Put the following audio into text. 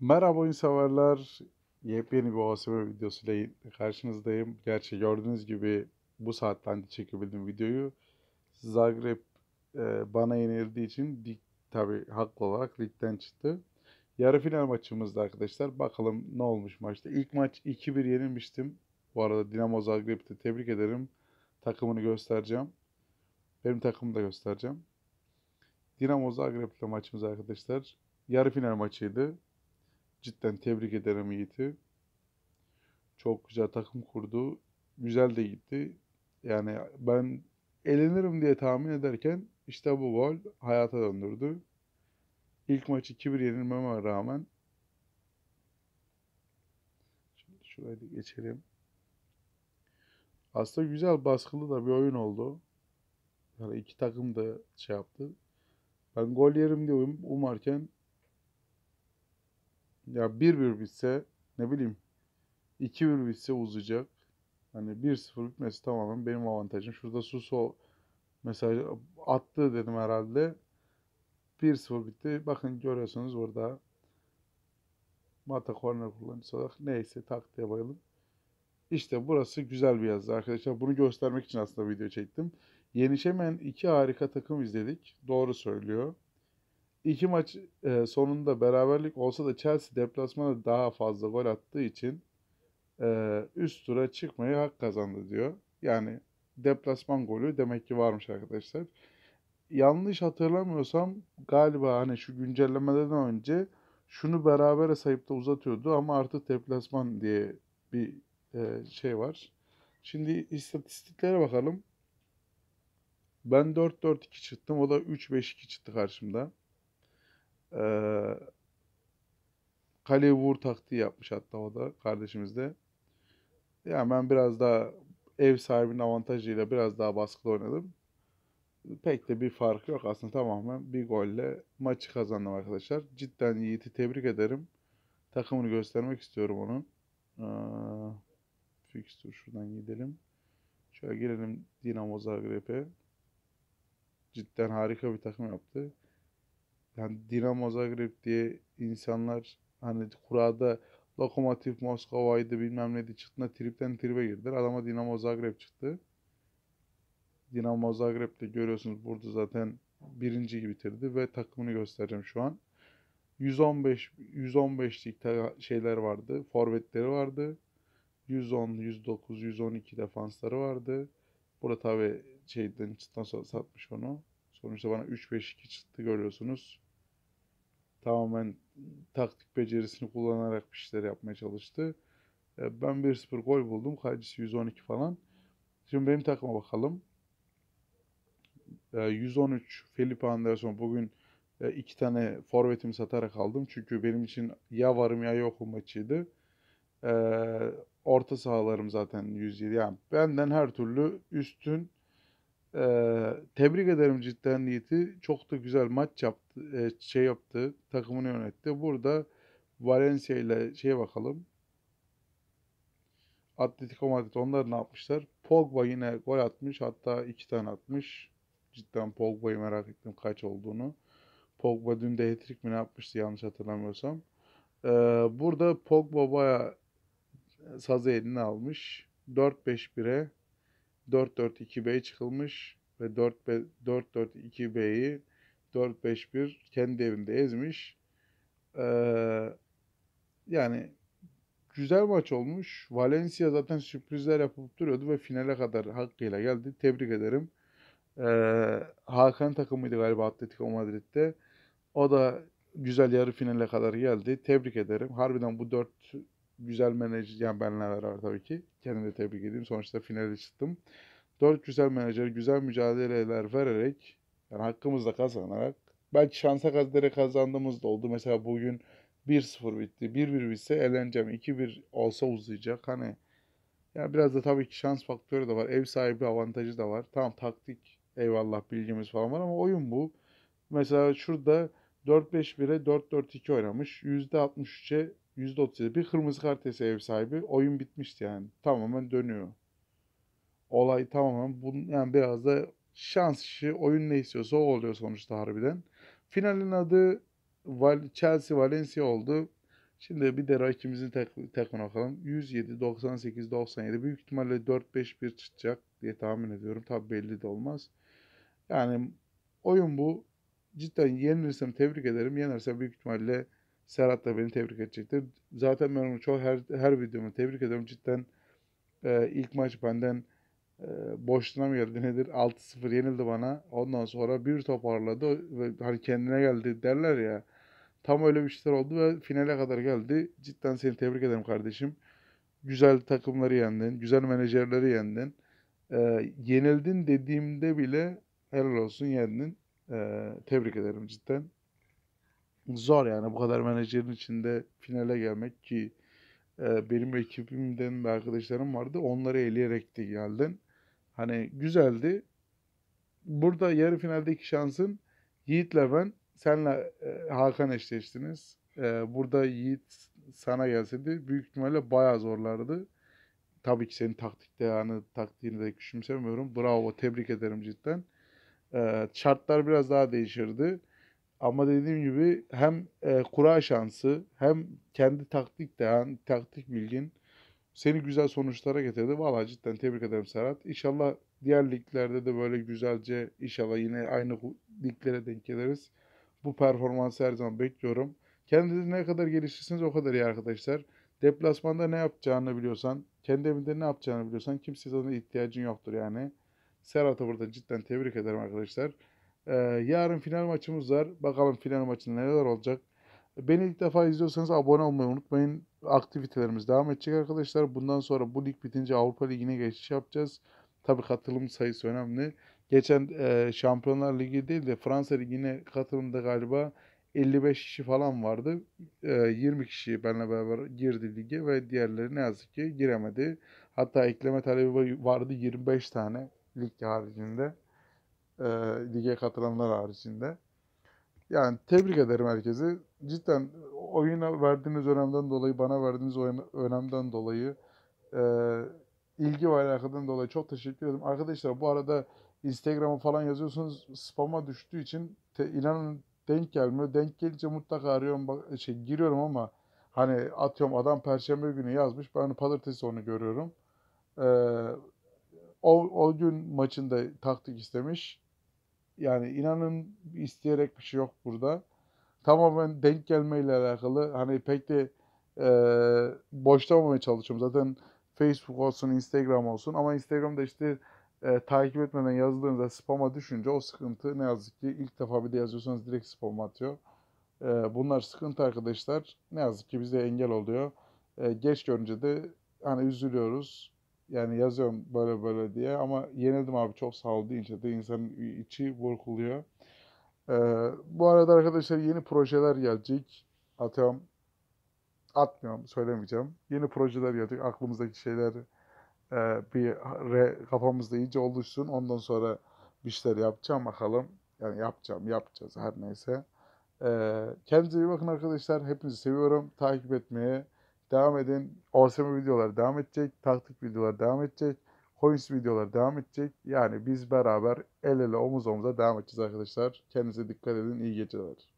Merhaba oyun severler. Yepyeni bir OSM videosuyla karşınızdayım. Gerçi gördüğünüz gibi bu saatten de çekebildim videoyu. Zagreb e, bana yenildiği için lig tabi haklı olarak ligden çıktı. Yarı final maçımızda arkadaşlar. Bakalım ne olmuş maçta. İlk maç 2-1 yenilmiştim. Bu arada Dinamo Zagreb'i tebrik ederim. Takımını göstereceğim. Benim takımımı da göstereceğim. Dinamo Zagreb'le maçımız arkadaşlar. Yarı final maçıydı. Cidden tebrik ederim Yiğit'i. Çok güzel takım kurdu. Güzel de gitti. Yani ben elenirim diye tahmin ederken işte bu gol hayata döndürdü. İlk maçı 2-1 yenilmeme rağmen Şimdi şurayı da geçelim. Aslında güzel baskılı da bir oyun oldu. Yani iki takım da şey yaptı. Ben gol yerim diye um- umarken ya bir bir bitse ne bileyim iki bir bitse uzayacak. Hani bir sıfır bitmesi tamamen benim avantajım. Şurada Suso mesaj attı dedim herhalde. bir sıfır bitti. Bakın görüyorsunuz burada. Mata korner kullanıcısı olarak neyse taktiğe bayılın. İşte burası güzel bir yazı arkadaşlar. Bunu göstermek için aslında video çektim. Yenişemeyen iki harika takım izledik. Doğru söylüyor. İki maç e, sonunda beraberlik olsa da Chelsea deplasmanda daha fazla gol attığı için e, üst tura çıkmayı hak kazandı diyor. Yani deplasman golü demek ki varmış arkadaşlar. Yanlış hatırlamıyorsam galiba hani şu güncellemeden önce şunu beraber sayıp da uzatıyordu ama artık deplasman diye bir e, şey var. Şimdi istatistiklere bakalım. Ben 4-4-2 çıktım. O da 3-5-2 çıktı karşımda. Ee, kale vur taktiği yapmış hatta o da kardeşimiz de. Yani ben biraz daha ev sahibinin avantajıyla biraz daha baskılı oynadım. Pek de bir fark yok aslında tamamen bir golle maçı kazandım arkadaşlar. Cidden Yiğit'i tebrik ederim. Takımını göstermek istiyorum onun. Ee, fixture şuradan gidelim. Şöyle girelim Dinamo Zagreb'e. Cidden harika bir takım yaptı yani Dinamo Zagreb diye insanlar hani kurada Lokomotiv Moskova'ydı bilmem neydi çıktığında tripten tribe girdiler. Adama Dinamo Zagreb çıktı. Dinamo Zagreb'de görüyorsunuz burada zaten birinci gibi bitirdi ve takımını göstereceğim şu an. 115 115'lik şeyler vardı. Forvetleri vardı. 110, 109, 112 defansları vardı. Burada tabi şeyden çıktıktan sonra satmış onu. Sonuçta bana 3-5-2 çıktı görüyorsunuz tamamen taktik becerisini kullanarak bir şeyler yapmaya çalıştı. E, ben 1-0 gol buldum. Kaycısı 112 falan. Şimdi benim takıma bakalım. 113 e, Felipe Anderson bugün e, iki tane forvetimi satarak aldım. Çünkü benim için ya varım ya yokum maçıydı. Orta sahalarım zaten 107. Yani benden her türlü üstün. Tebrik ederim cidden niyeti. Çok da güzel maç yaptı e, şey yaptı, takımını yönetti. Burada Valencia ile şey bakalım. Atletico Madrid onlar ne yapmışlar? Pogba yine gol atmış. Hatta iki tane atmış. Cidden Pogba'yı merak ettim kaç olduğunu. Pogba dün de hat mi ne yapmıştı yanlış hatırlamıyorsam. Ee, burada Pogba baya sazı eline almış. 4-5-1'e 4-4-2-B'ye çıkılmış ve 4-4-2-B'yi 4-5-1 kendi evinde ezmiş. Ee, yani güzel maç olmuş. Valencia zaten sürprizler yapıp duruyordu ve finale kadar hakkıyla geldi. Tebrik ederim. Ee, Hakan takımıydı galiba Atletico Madrid'de. O da güzel yarı finale kadar geldi. Tebrik ederim. Harbiden bu dört güzel menajer, yani benle beraber tabii ki. Kendimi de tebrik edeyim. Sonuçta finale çıktım. Dört güzel menajer güzel mücadeleler vererek yani hakkımızda kazanarak belki şansa kadere kazandığımız da oldu. Mesela bugün 1-0 bitti. 1-1 bitse eleneceğim 2-1 olsa uzayacak. Hani yani biraz da tabii ki şans faktörü de var. Ev sahibi avantajı da var. Tamam taktik eyvallah bilgimiz falan var ama oyun bu. Mesela şurada 4-5-1'e 4-4-2 oynamış. %63'e %37 bir kırmızı kart yese ev sahibi oyun bitmişti yani. Tamamen dönüyor. Olay tamamen bunun yani biraz da şans işi. Oyun ne istiyorsa o oluyor sonuçta harbiden. Finalin adı Chelsea Valencia oldu. Şimdi bir de rakibimizin tek, tekon bakalım. 107, 98, 97. Büyük ihtimalle 4-5-1 çıkacak diye tahmin ediyorum. Tabi belli de olmaz. Yani oyun bu. Cidden yenilirsem tebrik ederim. Yenersem büyük ihtimalle Serhat da beni tebrik edecektir. Zaten ben onu çoğu her, her videomu tebrik ederim. Cidden e, ilk maç benden e, mı geldi nedir? 6-0 yenildi bana. Ondan sonra bir toparladı ve hani kendine geldi derler ya. Tam öyle bir şeyler oldu ve finale kadar geldi. Cidden seni tebrik ederim kardeşim. Güzel takımları yendin. Güzel menajerleri yendin. E, yenildin dediğimde bile helal olsun yendin. E, tebrik ederim cidden. Zor yani bu kadar menajerin içinde finale gelmek ki e, benim ekibimden ve arkadaşlarım vardı. Onları eleyerek de geldin. Hani güzeldi. Burada yarı finaldeki şansın Yiğit'le ben senle e, Hakan eşleştiniz. E, burada Yiğit sana gelseydi büyük ihtimalle bayağı zorlardı. Tabii ki senin taktikte yani taktiğini de küçümsemiyorum. Bravo, tebrik ederim cidden. E, şartlar biraz daha değişirdi. Ama dediğim gibi hem e, kura şansı hem kendi taktik de taktik bilgin seni güzel sonuçlara getirdi. Valla cidden tebrik ederim Serhat. İnşallah diğer liglerde de böyle güzelce inşallah yine aynı liglere denk geliriz. Bu performansı her zaman bekliyorum. Kendinizi ne kadar gelişirsiniz o kadar iyi arkadaşlar. Deplasmanda ne yapacağını biliyorsan, kendi evinde ne yapacağını biliyorsan kimseye zaten ihtiyacın yoktur yani. Serhat'ı burada cidden tebrik ederim arkadaşlar. Ee, yarın final maçımız var. Bakalım final maçında neler olacak. Beni ilk defa izliyorsanız abone olmayı unutmayın aktivitelerimiz devam edecek arkadaşlar. Bundan sonra bu lig bitince Avrupa Ligi'ne geçiş yapacağız. Tabi katılım sayısı önemli. Geçen e, Şampiyonlar Ligi değil de Fransa Ligi'ne katılımda galiba 55 kişi falan vardı. E, 20 kişi benimle beraber girdi lige ve diğerleri ne yazık ki giremedi. Hatta ekleme talebi vardı 25 tane lig haricinde. E, lige katılanlar haricinde. Yani tebrik ederim herkesi. Cidden oyuna verdiğiniz önemden dolayı, bana verdiğiniz önemden dolayı, e, ilgi ve alakadan dolayı çok teşekkür ederim. Arkadaşlar bu arada Instagram'a falan yazıyorsunuz. Spam'a düştüğü için te, inanın denk gelmiyor. Denk gelince mutlaka arıyorum, bak, şey, giriyorum ama hani atıyorum adam perşembe günü yazmış. Ben pazartesi onu görüyorum. Ee, o, o gün maçında taktik istemiş. Yani inanın isteyerek bir şey yok burada tamamen denk gelmeyle alakalı. Hani pek de e, boşlamamaya çalışıyorum. Zaten Facebook olsun, Instagram olsun ama Instagram'da işte e, takip etmeden yazdığınızda spam'a düşünce o sıkıntı ne yazık ki ilk defa bir de yazıyorsanız direkt spam atıyor. E, bunlar sıkıntı arkadaşlar. Ne yazık ki bize engel oluyor. E, geç görünce de hani üzülüyoruz. Yani yazıyorum böyle böyle diye ama yenildim abi çok sağ ol deyince de insanın içi burkuluyor. Ee, bu arada arkadaşlar yeni projeler gelecek. Atıyorum atmıyorum söylemeyeceğim. Yeni projeler gelecek. Aklımızdaki şeyler e, bir re, kafamızda iyice oluşsun. Ondan sonra bir şeyler yapacağım bakalım. Yani yapacağım yapacağız her neyse. Ee, kendinize iyi bakın arkadaşlar. Hepinizi seviyorum. Takip etmeye devam edin. OSM videolar devam edecek. Taktik videolar devam edecek. Coins videoları devam edecek. Yani biz beraber el ele omuz omuza devam edeceğiz arkadaşlar. Kendinize dikkat edin. İyi geceler.